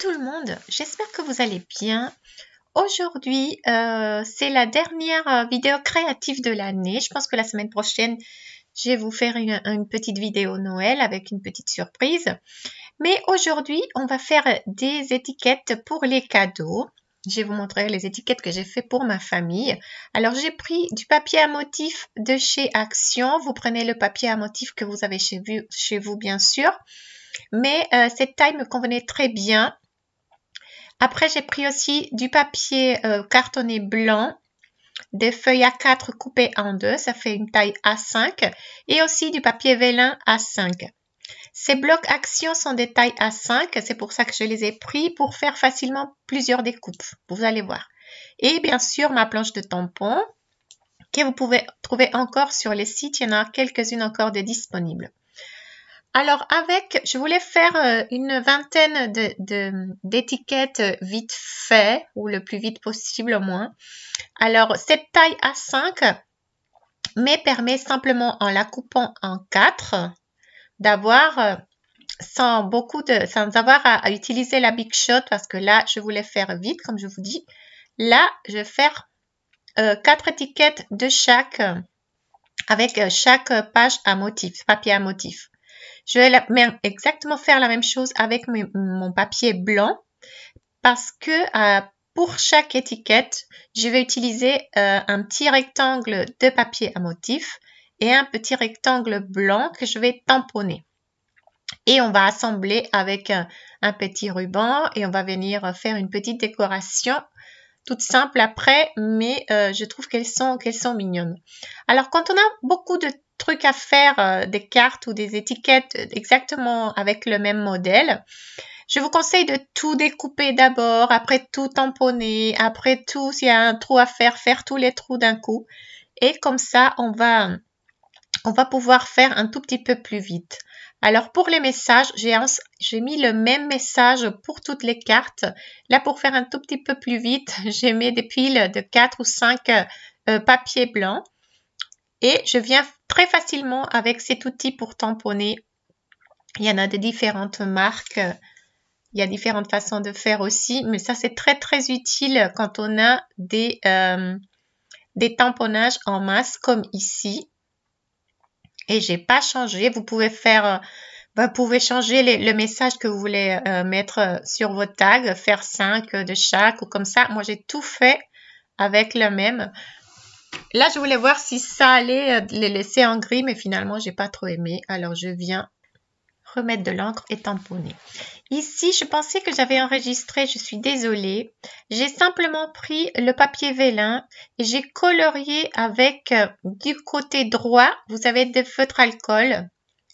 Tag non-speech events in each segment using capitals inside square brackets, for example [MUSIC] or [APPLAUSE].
tout le monde, j'espère que vous allez bien. Aujourd'hui, euh, c'est la dernière euh, vidéo créative de l'année. Je pense que la semaine prochaine, je vais vous faire une, petite vidéo Noël avec une petite surprise. Mais aujourd'hui, on va faire des étiquettes pour les cadeaux. Je vais vous montrer les étiquettes que j'ai fait pour ma famille. Alors, j'ai pris du papier à motif de chez Action. Vous prenez le papier à motif que vous avez chez vous, chez vous bien sûr. Mais euh, cette taille me convenait très bien. Après, j'ai pris aussi du papier euh, cartonné blanc, des feuilles A4 coupées en deux, ça fait une taille A5, et aussi du papier vélin A5. Ces blocs actions sont des tailles A5, c'est pour ça que je les ai pris pour faire facilement plusieurs découpes, vous allez voir. Et bien sûr, ma planche de tampon, que vous pouvez trouver encore sur les sites, il y en a quelques-unes encore de disponibles. Alors avec, je voulais faire euh, une vingtaine d'étiquettes de, d'étiquettes euh, vite fait ou le plus vite possible au moins. Alors cette taille A5 me permet simplement en la coupant en 4 d'avoir euh, sans beaucoup de sans avoir à, utiliser la big shot parce que là je voulais faire vite comme je vous dis. Là je vais faire euh, 4 étiquettes de chaque avec chaque page à motif, papier à motif. Je vais exactement faire la même chose avec mon papier blanc parce que euh, pour chaque étiquette, je vais utiliser euh, un petit rectangle de papier à motif et un petit rectangle blanc que je vais tamponner. Et on va assembler avec un, petit ruban et on va venir faire une petite décoration toute simple après, mais euh, je trouve qu'elles sont, qu'elles sont mignonnes. Alors quand on a beaucoup de trucs à faire, euh, des cartes ou des étiquettes exactement avec le même modèle. Je vous conseille de tout découper d'abord, après tout tamponner, après tout, s'il y a un trou à faire, faire tous les trous d'un coup. Et comme ça, on va, on va pouvoir faire un tout petit peu plus vite. Alors pour les messages, j'ai mis le même message pour toutes les cartes. Là, pour faire un tout petit peu plus vite, [LAUGHS] j'ai mis des piles de 4 ou 5 euh, papiers blancs. Et je viens très facilement avec cet outil pour tamponner. Il y en a de différentes marques. Il y a différentes façons de faire aussi, mais ça c'est très très utile quand on a des, euh, tamponnages en masse comme ici. Et j'ai pas changé. Vous pouvez faire, vous pouvez changer le message que vous voulez euh, mettre euh, sur votre tag, faire 5 de chaque ou comme ça. Moi j'ai tout fait avec le même. Là, je voulais voir si ça allait euh, les laisser en gris, mais finalement, j'ai pas trop aimé. Alors, je viens remettre de l'encre et tamponner. Ici, je pensais que j'avais enregistré, je suis désolée. J'ai simplement pris le papier vélin et j'ai colorié avec euh, du côté droit, vous avez des feutres alcool,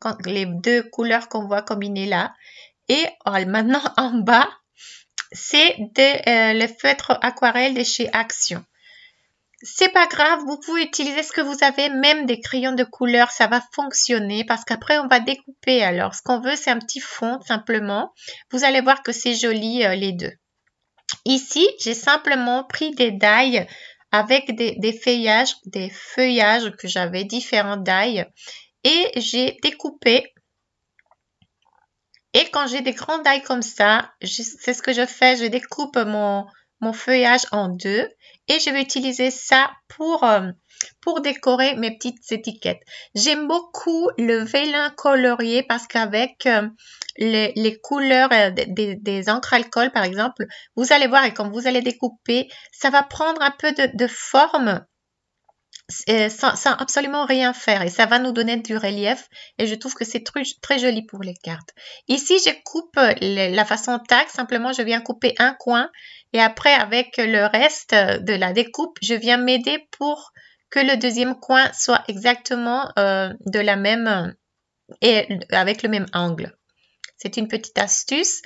quand, les deux couleurs qu'on voit combinées là. Et oh, maintenant [LAUGHS] en bas, c'est euh, le feutre aquarelle de chez Action c'est pas grave, vous pouvez utiliser ce que vous avez, même des crayons de couleur, ça va fonctionner parce qu'après on va découper. Alors ce qu'on veut c'est un petit fond simplement. Vous allez voir que c'est joli euh, les deux. Ici, j'ai simplement pris des dailles avec des, feuillages, des feuillages que j'avais, différents dailles, et j'ai découpé. Et quand j'ai des grands dailles comme ça, c'est ce que je fais, je découpe mon, mon feuillage en deux et je vais utiliser ça pour, euh, pour décorer mes petites étiquettes. J'aime beaucoup le vélin colorié parce qu'avec euh, les, couleurs euh, des, encres alcool, par exemple, vous allez voir et quand vous allez découper, ça va prendre un peu de forme euh, sans, absolument rien faire et ça va nous donner du relief et je trouve que c'est très, joli pour les cartes. Ici, je coupe euh, la façon tac, simplement je viens couper un coin et après avec le reste euh, de la découpe, je viens m'aider pour que le deuxième coin soit exactement de la même et avec le même angle. C'est une petite astuce.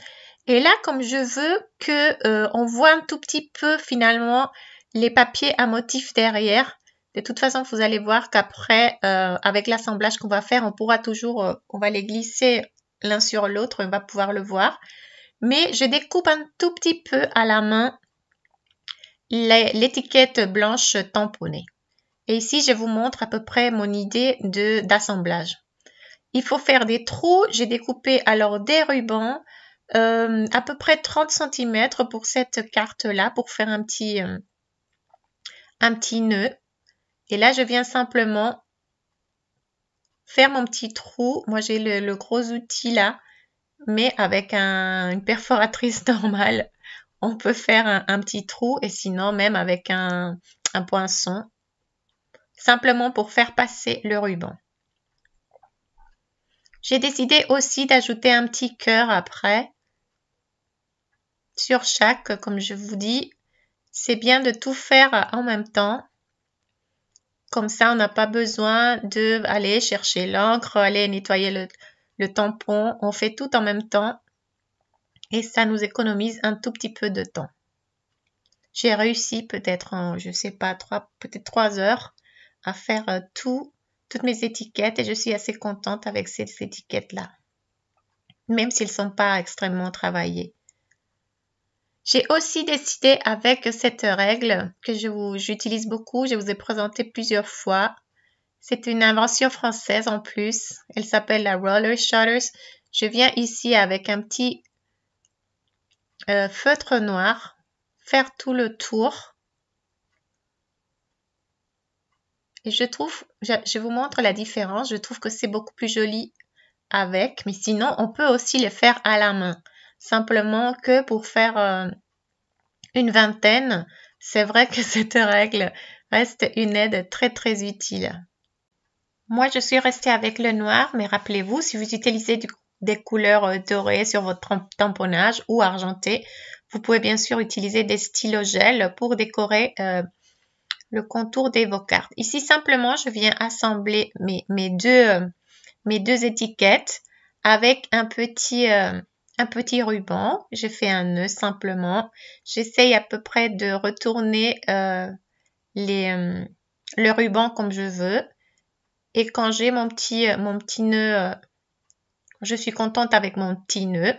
Et là, comme je veux que on voit un tout petit peu finalement les papiers à motifs derrière, de toute façon, vous allez voir qu'après, euh, avec l'assemblage qu'on va faire, on pourra toujours, euh, on va les glisser l'un sur l'autre, on va pouvoir le voir. Mais je découpe un tout petit peu à la main l'étiquette blanche tamponnée. Et ici, je vous montre à peu près mon idée de d'assemblage. Il faut faire des trous. J'ai découpé alors des rubans, euh, à peu près 30 cm pour cette carte-là, pour faire un petit, un petit nœud. Et là, je viens simplement faire mon petit trou. Moi, j'ai le, gros outil là, mais avec une perforatrice [LAUGHS] normale, on peut faire un, petit trou et sinon même avec un, un poinçon, simplement pour faire passer le ruban. J'ai décidé aussi d'ajouter un petit cœur après sur chaque, comme je vous dis. C'est bien de tout faire en même temps comme ça, on n'a pas besoin d'aller chercher l'encre, aller nettoyer le, tampon. On fait tout en même temps et ça nous économise un tout petit peu de temps. J'ai réussi peut-être en, je sais pas, trois, peut-être trois heures à faire euh, tout, toutes mes étiquettes et je suis assez contente avec ces étiquettes-là. Même s'ils ne sont pas extrêmement travaillés. J'ai aussi décidé avec cette règle que j'utilise beaucoup, je vous ai présenté plusieurs fois. C'est une invention française en plus. Elle s'appelle la Roller Shutters. Je viens ici avec un petit euh, feutre noir, faire tout le tour. Et je trouve, je, je vous montre la différence, je trouve que c'est beaucoup plus joli avec, mais sinon on peut aussi le faire à la main simplement que pour faire euh, une vingtaine, c'est vrai que [LAUGHS] cette règle reste une aide très très utile. Moi, je suis restée avec le noir, mais rappelez-vous, si vous utilisez des couleurs euh, dorées sur votre tamponnage ou argentées, vous pouvez bien sûr utiliser des stylos gel pour décorer euh, le contour des vos cartes. Ici, simplement, je viens assembler mes, mes, deux, mes deux, étiquettes avec un petit, petit ruban, j'ai fait un nœud simplement. J'essaye à peu près de retourner euh, les, euh, le ruban comme je veux. Et quand j'ai mon petit, euh, mon petit nœud, je suis contente avec mon petit nœud.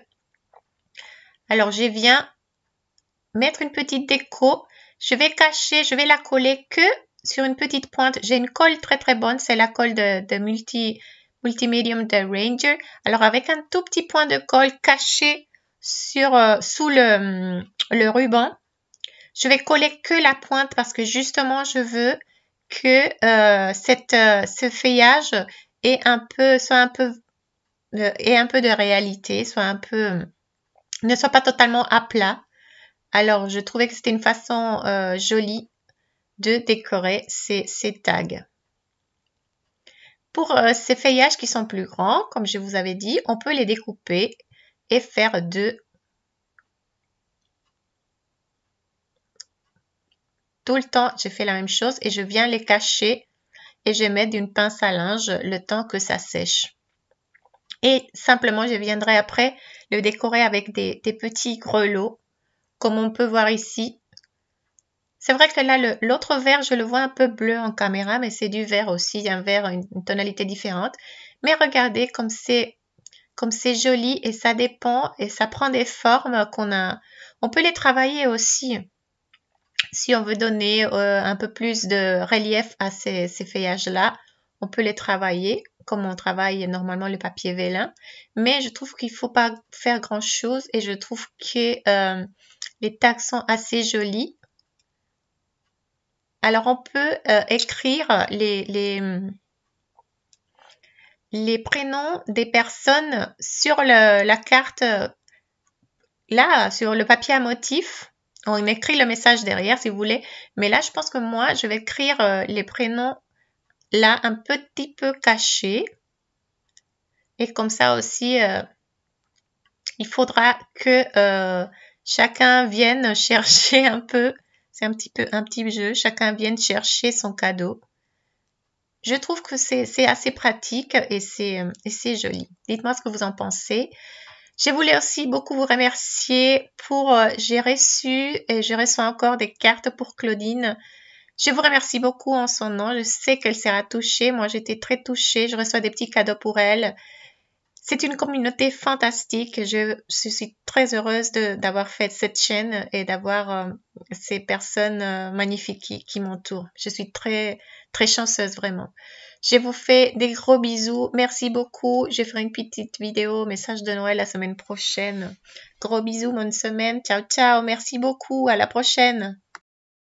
Alors je viens mettre une petite déco. Je vais cacher, je vais la coller que sur une petite pointe. J'ai une colle très très bonne, c'est la colle de, de multi Multimedium de Ranger. Alors avec un tout petit point de colle caché sur, euh, sous le, hum, le, ruban. Je vais coller que la pointe parce que justement je veux que euh, cette, euh, ce feuillage ait un peu, soit un peu, un peu de réalité, soit un peu, hum, ne soit pas totalement à plat. Alors je trouvais que c'était une façon jolie de décorer ces, ces tags. Pour euh, ces feuillages qui sont plus grands, comme je vous avais dit, on peut les découper et faire deux tout le temps, j'ai fait la même chose et je viens les cacher et je mets d'une pince à linge le temps que ça sèche. Et simplement, je viendrai après le décorer avec des, des petits grelots, comme on peut voir ici, c'est vrai que là l'autre vert, je le vois un peu bleu en caméra, mais c'est du vert aussi, un vert, une, tonalité différente. Mais regardez comme c'est comme c'est joli et ça dépend et ça prend des formes qu'on a. On peut les travailler aussi si on veut donner euh, un peu plus de relief à ces, ces feuillages-là. On peut les travailler comme on travaille normalement le papier vélin, mais je trouve qu'il ne faut pas faire grand-chose et je trouve que euh, les tags sont assez jolis alors, on peut euh, écrire les, prénoms des personnes sur la carte, là, sur le papier à motif. On écrit le message derrière si vous voulez. Mais là, je pense que moi, je vais écrire euh, les prénoms là un petit peu cachés. Et comme ça aussi, euh, il faudra que chacun vienne [LAUGHS] chercher un peu c'est un petit peu un petit jeu. Chacun vient chercher son cadeau. Je trouve que c'est assez pratique et c'est joli. Dites-moi ce que vous en pensez. Je voulais aussi beaucoup vous remercier pour, euh, j'ai reçu et je reçois encore des cartes pour Claudine. Je vous remercie beaucoup en son nom. Je sais qu'elle sera touchée. Moi, j'étais très touchée. Je reçois des petits cadeaux pour elle. C'est une communauté fantastique. Je, suis très heureuse d'avoir fait cette chaîne et d'avoir euh, ces personnes euh, magnifiques qui, qui m'entourent. Je suis très, très chanceuse vraiment. Je vous fais des gros bisous. Merci beaucoup. Je ferai une petite vidéo message de Noël la semaine prochaine. Gros bisous, bonne semaine. Ciao, ciao. Merci beaucoup. À la prochaine.